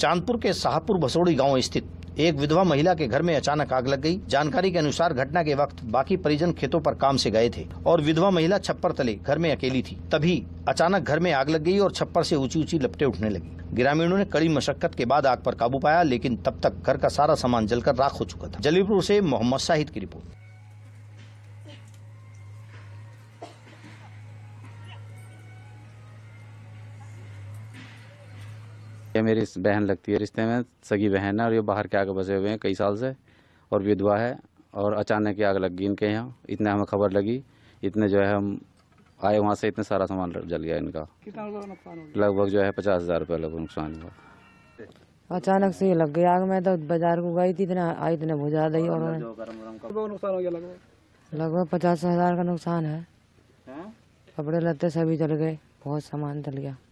चांदपुर के शाहपुर भसोड़ी गांव स्थित एक विधवा महिला के घर में अचानक आग लग गई जानकारी के अनुसार घटना के वक्त बाकी परिजन खेतों पर काम से गए थे और विधवा महिला छप्पर तले घर में अकेली थी तभी अचानक घर में आग लग गई और छप्पर से ऊंची ऊंची लपटे उठने लगी ग्रामीणों ने कड़ी मशक्कत के बाद आग पर काबू पाया लेकिन तब तक घर का सारा सामान जलकर राख हो चुका था जलीपुर ऐसी मोहम्मद शाहिद की रिपोर्ट ये मेरी बहन लगती है रिश्ते में सगी बहन है और ये बाहर के आगे बसे हुए हैं कई साल से और विधवा है और अचानक ही आग लग गई इनके यहाँ इतने हमें खबर लगी इतने जो है हम आए वहाँ से इतने सारा सामान जल गया इनका कितना लगभग जो है पचास हज़ार रुपये लगभग नुकसान हुआ अचानक से लग गई आग मैं तो बाजार को गई थी इतना आई इतने बुझा दी और लगभग पचास हज़ार का नुकसान है हाँ? कपड़े लते सभी जल गए बहुत सामान जल गया